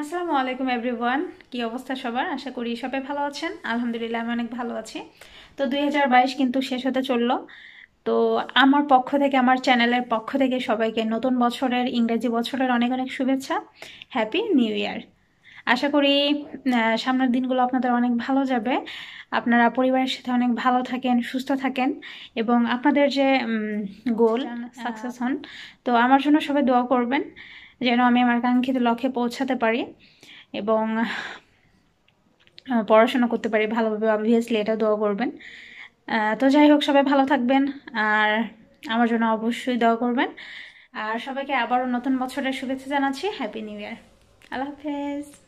আসসালামু আলাইকুম এভরিওয়ান কি অবস্থা সবার আশা করি সবাই ভালো আছেন আলহামদুলিল্লাহ আমি অনেক ভালো আছি তো দুই কিন্তু শেষ হতে চলল তো আমার পক্ষ থেকে আমার চ্যানেলের পক্ষ থেকে সবাইকে নতুন বছরের ইংরেজি বছরের অনেক অনেক শুভেচ্ছা হ্যাপি নিউ ইয়ার আশা করি সামনের দিনগুলো আপনাদের অনেক ভালো যাবে আপনারা পরিবারের সাথে অনেক ভালো থাকেন সুস্থ থাকেন এবং আপনাদের যে গোল সাকসেস হন তো আমার জন্য সবাই দোয়া করবেন যেন আমি আমার কাঙ্ক্ষিত লক্ষ্যে পৌঁছাতে পারি এবং পড়াশোনা করতে পারি ভালোভাবে অবভিয়াসলি এটা দোয়া করবেন তো যাই হোক সবাই ভালো থাকবেন আর আমার জন্য অবশ্যই দোয়া করবেন আর সবাইকে আবারও নতুন বছরের শুভেচ্ছা জানাচ্ছি হ্যাপি নিউ ইয়ার আল্লাহ হাফেজ